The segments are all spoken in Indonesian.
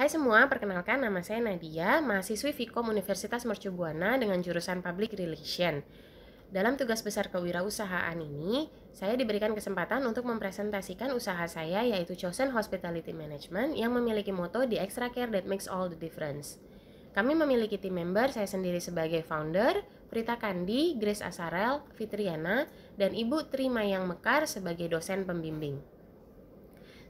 Hai semua, perkenalkan nama saya Nadia, mahasiswi Fikom Universitas Mercubuana dengan jurusan Public Relation. Dalam tugas besar kewirausahaan ini, saya diberikan kesempatan untuk mempresentasikan usaha saya yaitu Chosen Hospitality Management yang memiliki moto di Extra Care That Makes All the Difference. Kami memiliki tim member saya sendiri sebagai founder, Prita Kandi, Grace Asarel, Fitriana, dan Ibu yang Mekar sebagai dosen pembimbing.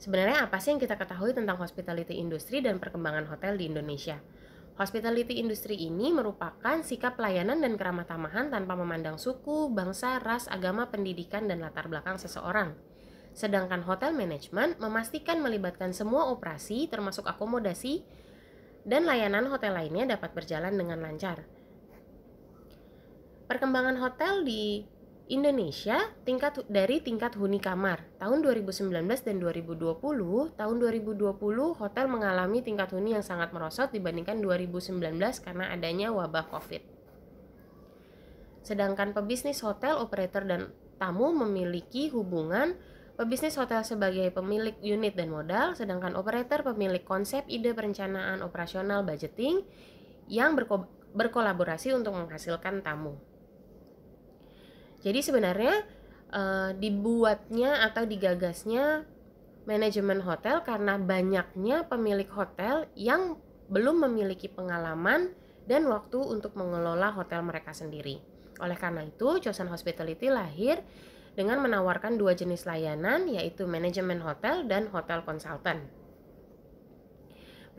Sebenarnya apa sih yang kita ketahui tentang hospitality industry dan perkembangan hotel di Indonesia? Hospitality industry ini merupakan sikap pelayanan dan keramah tamahan tanpa memandang suku, bangsa, ras, agama, pendidikan, dan latar belakang seseorang. Sedangkan hotel management memastikan melibatkan semua operasi termasuk akomodasi dan layanan hotel lainnya dapat berjalan dengan lancar. Perkembangan hotel di Indonesia tingkat dari tingkat huni kamar. Tahun 2019 dan 2020, tahun 2020 hotel mengalami tingkat huni yang sangat merosot dibandingkan 2019 karena adanya wabah Covid. Sedangkan pebisnis hotel, operator dan tamu memiliki hubungan pebisnis hotel sebagai pemilik unit dan modal, sedangkan operator pemilik konsep, ide perencanaan operasional budgeting yang berko berkolaborasi untuk menghasilkan tamu. Jadi sebenarnya uh, dibuatnya atau digagasnya manajemen hotel karena banyaknya pemilik hotel yang belum memiliki pengalaman dan waktu untuk mengelola hotel mereka sendiri. Oleh karena itu, Chosen Hospitality lahir dengan menawarkan dua jenis layanan yaitu manajemen hotel dan hotel konsultan.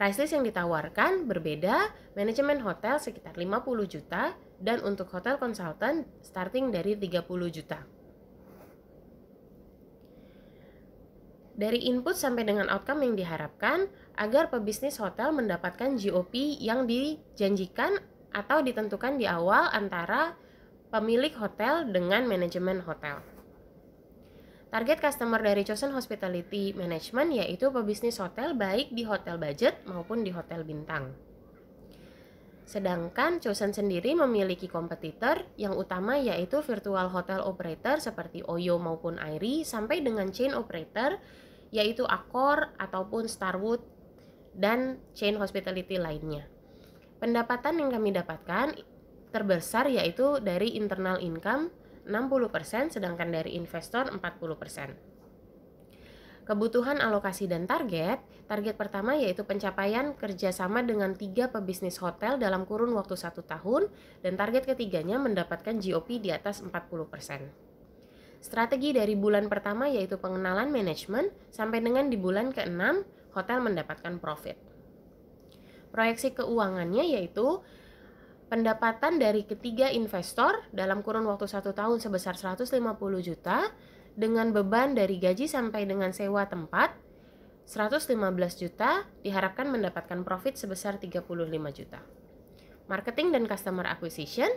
Price list yang ditawarkan berbeda, manajemen hotel sekitar 50 juta dan untuk hotel konsultan starting dari 30 juta. Dari input sampai dengan outcome yang diharapkan agar pebisnis hotel mendapatkan GOP yang dijanjikan atau ditentukan di awal antara pemilik hotel dengan manajemen hotel. Target customer dari Chosen Hospitality Management yaitu pebisnis hotel baik di hotel budget maupun di hotel bintang. Sedangkan Chosen sendiri memiliki kompetitor yang utama yaitu virtual hotel operator seperti Oyo maupun Airi sampai dengan chain operator yaitu Accor ataupun Starwood dan chain hospitality lainnya. Pendapatan yang kami dapatkan terbesar yaitu dari internal income 60%, sedangkan dari investor 40%. Kebutuhan alokasi dan target. Target pertama yaitu pencapaian kerjasama dengan tiga pebisnis hotel dalam kurun waktu satu tahun dan target ketiganya mendapatkan GOP di atas 40%. Strategi dari bulan pertama yaitu pengenalan manajemen sampai dengan di bulan ke-6 hotel mendapatkan profit. Proyeksi keuangannya yaitu pendapatan dari ketiga investor dalam kurun waktu satu tahun sebesar 150 juta dengan beban dari gaji sampai dengan sewa tempat 115 juta diharapkan mendapatkan profit sebesar 35 juta. Marketing dan customer acquisition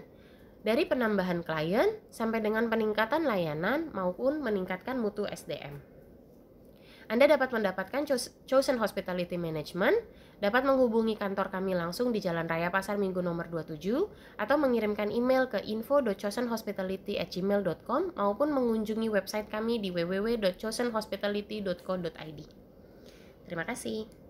dari penambahan klien sampai dengan peningkatan layanan maupun meningkatkan mutu SDM. Anda dapat mendapatkan Chosen Hospitality Management, dapat menghubungi kantor kami langsung di Jalan Raya Pasar Minggu nomor 27 atau mengirimkan email ke info.chosenhospitality@gmail.com maupun mengunjungi website kami di www.chosenhospitality.co.id. Terima kasih.